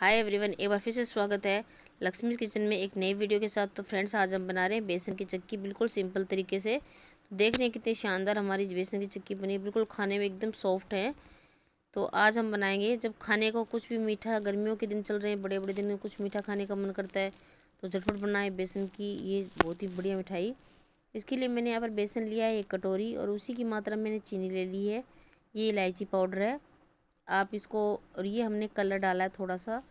hi everyone एक बार फिर से स्वागत है लक्ष्मी किचन में एक नई वीडियो के साथ तो फ्रेंड्स आज हम बना रहे हैं बेसन की चक्की बिल्कुल सिंपल तरीके से तो देख रहे हैं कितनी शानदार हमारी बेसन की चक्की बनी बिल्कुल खाने में एकदम सॉफ्ट है तो आज हम बनाएंगे जब खाने को कुछ भी मीठा गर्मियों के दिन चल रहे हैं बड़े बड़े दिन में कुछ मीठा खाने का मन करता है तो झटपट बनाए बेसन की ये बहुत ही बढ़िया मिठाई इसके लिए मैंने यहाँ पर बेसन लिया है एक कटोरी और उसी की मात्रा मैंने चीनी ले ली है ये इलायची पाउडर है आप इसको और ये हमने कलर डाला है थोड़ा सा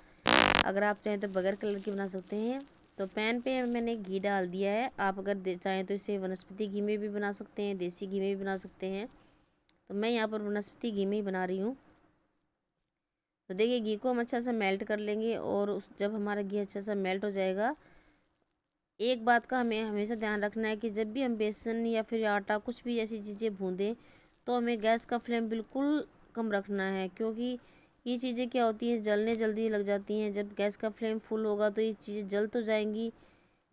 अगर आप चाहें तो बगैर कलर की बना सकते हैं तो पैन पे मैंने घी डाल दिया है आप अगर चाहें तो इसे वनस्पति घी में भी बना सकते हैं देसी घी में भी बना सकते हैं तो मैं यहाँ पर वनस्पति घी में ही बना रही हूँ तो देखिए घी को हम अच्छा सा मेल्ट कर लेंगे और उस जब हमारा घी अच्छा सा मेल्ट हो जाएगा एक बात का हमें हमेशा ध्यान रखना है कि जब भी हम बेसन या फिर आटा कुछ भी ऐसी चीज़ें भूँ तो हमें गैस का फ्लेम बिल्कुल कम रखना है क्योंकि ये चीज़ें क्या होती हैं जलने जल्दी लग जाती हैं जब गैस का फ्लेम फुल होगा तो ये चीज़ें जल तो जाएंगी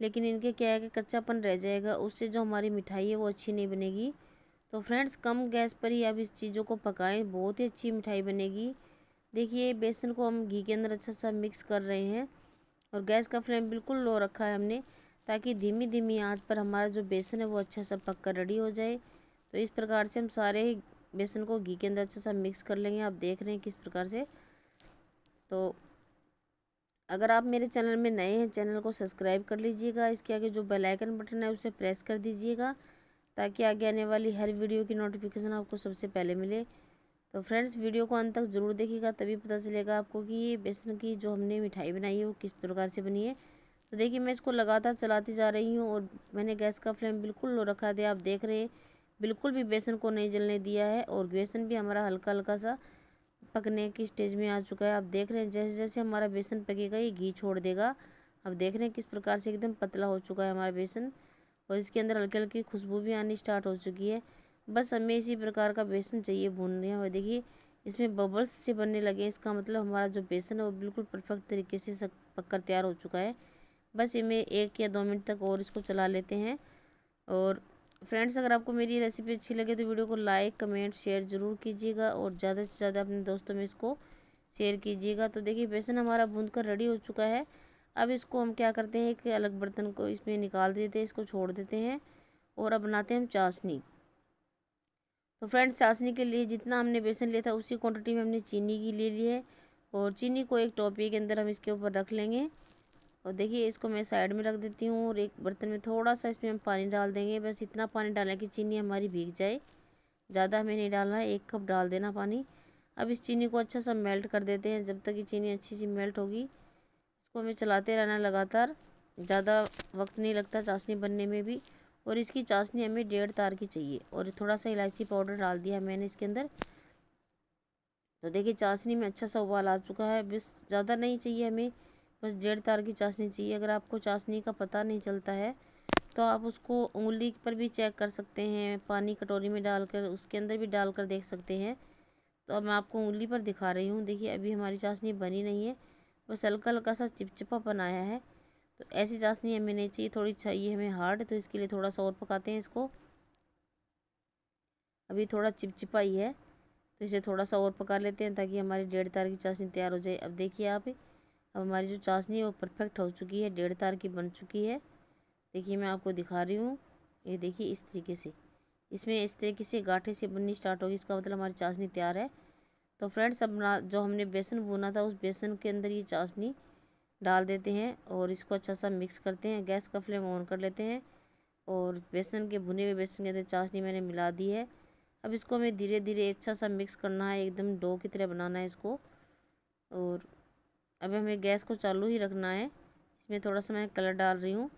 लेकिन इनके क्या है कि कच्चापन रह जाएगा उससे जो हमारी मिठाई है वो अच्छी नहीं बनेगी तो फ्रेंड्स कम गैस पर ही आप इस चीज़ों को पकाएं बहुत ही अच्छी मिठाई बनेगी देखिए बेसन को हम घी के अंदर अच्छा सा मिक्स कर रहे हैं और गैस का फ्लेम बिल्कुल लो रखा है हमने ताकि धीमी धीमी आँच पर हमारा जो बेसन है वो अच्छा सा पक कर रेडी हो जाए तो इस प्रकार से हम सारे बेसन को घी के अंदर अच्छे सा मिक्स कर लेंगे आप देख रहे हैं किस प्रकार से तो अगर आप मेरे चैनल में नए हैं चैनल को सब्सक्राइब कर लीजिएगा इसके आगे जो बेल आइकन बटन है उसे प्रेस कर दीजिएगा ताकि आगे आने वाली हर वीडियो की नोटिफिकेशन आपको सबसे पहले मिले तो फ्रेंड्स वीडियो को अंत तक ज़रूर देखिएगा तभी पता चलेगा आपको कि ये बेसन की जो हमने मिठाई बनाई है वो किस प्रकार से बनी है तो देखिए मैं इसको लगातार चलाती जा रही हूँ और मैंने गैस का फ्लेम बिल्कुल लो रखा था आप देख रहे हैं बिल्कुल भी बेसन को नहीं जलने दिया है और बेसन भी हमारा हल्का हल्का सा पकने की स्टेज में आ चुका है आप देख रहे हैं जैसे जैसे हमारा बेसन पकेगा ये घी छोड़ देगा आप देख रहे हैं किस प्रकार से एकदम पतला हो चुका है हमारा बेसन और इसके अंदर हल्की हल्की खुशबू भी आनी स्टार्ट हो चुकी है बस हमें इसी प्रकार का बेसन चाहिए भूनने और देखिए इसमें बबल्स से बनने लगे इसका मतलब हमारा जो बेसन है वो बिल्कुल परफेक्ट तरीके से सक पक कर तैयार हो चुका है बस इसमें एक या दो मिनट तक और इसको चला लेते हैं और फ्रेंड्स अगर आपको मेरी रेसिपी अच्छी लगे तो वीडियो को लाइक कमेंट शेयर ज़रूर कीजिएगा और ज़्यादा से ज़्यादा अपने दोस्तों में इसको शेयर कीजिएगा तो देखिए बेसन हमारा भून कर रेडी हो चुका है अब इसको हम क्या करते हैं कि अलग बर्तन को इसमें निकाल देते हैं इसको छोड़ देते हैं और अब बनाते हैं हम चाशनी तो फ्रेंड्स चाशनी के लिए जितना हमने बेसन लिया था उसी क्वांटिटी में हमने चीनी की ले ली है और चीनी को एक टोपी के अंदर हम इसके ऊपर रख लेंगे और देखिए इसको मैं साइड में रख देती हूँ और एक बर्तन में थोड़ा सा इसमें हम पानी डाल देंगे बस इतना पानी डालें कि चीनी हमारी भीग जाए ज़्यादा हमें नहीं डालना है एक कप डाल देना पानी अब इस चीनी को अच्छा सा मेल्ट कर देते हैं जब तक ये चीनी अच्छी सी मेल्ट होगी इसको हमें चलाते रहना लगातार ज़्यादा वक्त नहीं लगता चाशनी बनने में भी और इसकी चाशनी हमें डेढ़ तार की चाहिए और थोड़ा सा इलायची पाउडर डाल दिया मैंने इसके अंदर तो देखिए चाशनी में अच्छा सा उबाल आ चुका है बस ज़्यादा नहीं चाहिए हमें बस डेढ़ तार की चाशनी चाहिए अगर आपको चाशनी का पता नहीं चलता है तो आप उसको उंगली पर भी चेक कर सकते हैं पानी कटोरी में डालकर उसके अंदर भी डाल कर देख सकते हैं तो अब मैं आपको उंगली पर दिखा रही हूँ देखिए अभी हमारी चाशनी बनी नहीं है बस हल्का हल्का सा चिपचिपा बनाया है तो ऐसी चाशनी हमें नहीं चाहिए थोड़ी चाहिए हमें हार्ड तो इसके लिए थोड़ा सा और पकाते हैं इसको अभी थोड़ा चिपचिपा ही है तो इसे थोड़ा सा और पका लेते हैं ताकि हमारी डेढ़ तार की चाशनी तैयार हो जाए अब देखिए आप अब हमारी जो चाशनी है वो परफेक्ट हो चुकी है डेढ़ तार की बन चुकी है देखिए मैं आपको दिखा रही हूँ ये देखिए इस तरीके से इसमें इस तरीके से गाठे से बननी स्टार्ट होगी इसका मतलब हमारी चाशनी तैयार है तो फ्रेंड्स अब जो हमने बेसन भुना था उस बेसन के अंदर ये चाशनी डाल देते हैं और इसको अच्छा सा मिक्स करते हैं गैस का फ्लेम ऑन कर लेते हैं और बेसन के भुने हुए बेसन के अंदर चाशनी मैंने मिला दी है अब इसको हमें धीरे धीरे अच्छा सा मिक्स करना है एकदम डो की तरह बनाना है इसको और अभी हमें गैस को चालू ही रखना है इसमें थोड़ा सा मैं कलर डाल रही हूँ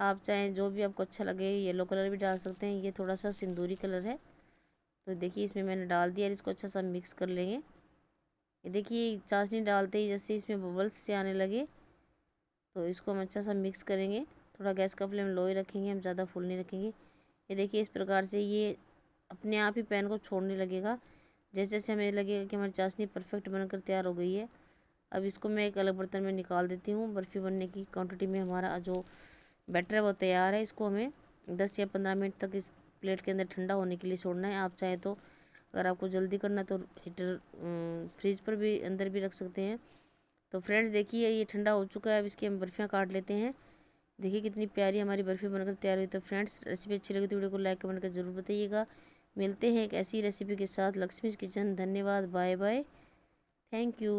आप चाहें जो भी आपको अच्छा लगे येलो कलर भी डाल सकते हैं ये थोड़ा सा सिंदूरी कलर है तो देखिए इसमें मैंने डाल दिया और इसको अच्छा सा मिक्स कर लेंगे ये देखिए चाशनी डालते ही जैसे इसमें बबल्स से आने लगे तो इसको हम अच्छा सा मिक्स करेंगे थोड़ा गैस का फ्लेम लो ही रखेंगे हम ज़्यादा फुल नहीं रखेंगे ये देखिए इस प्रकार से ये अपने आप ही पैन को छोड़ने लगेगा जैसे जैसे हमें लगेगा कि हमारी चाशनी परफेक्ट बनकर तैयार हो गई है अब इसको मैं एक अलग बर्तन में निकाल देती हूँ बर्फ़ी बनने की क्वांटिटी में हमारा जो बैटर है वो तैयार है इसको हमें दस या पंद्रह मिनट तक इस प्लेट के अंदर ठंडा होने के लिए छोड़ना है आप चाहें तो अगर आपको जल्दी करना है तो हीटर फ्रिज पर भी अंदर भी रख सकते हैं तो फ्रेंड्स देखिए ये ठंडा हो चुका है अब इसकी हम बर्फ़ियाँ काट लेते हैं देखिए कितनी प्यारी हमारी बर्फ़ी बनकर तैयार हुई तो फ्रेंड्स रेसिपी अच्छी लगी तो वीडियो को लाइक कमेंट कर जरूर बताइएगा मिलते हैं एक ऐसी रेसिपी के साथ लक्ष्मी किचन धन्यवाद बाय बाय थैंक यू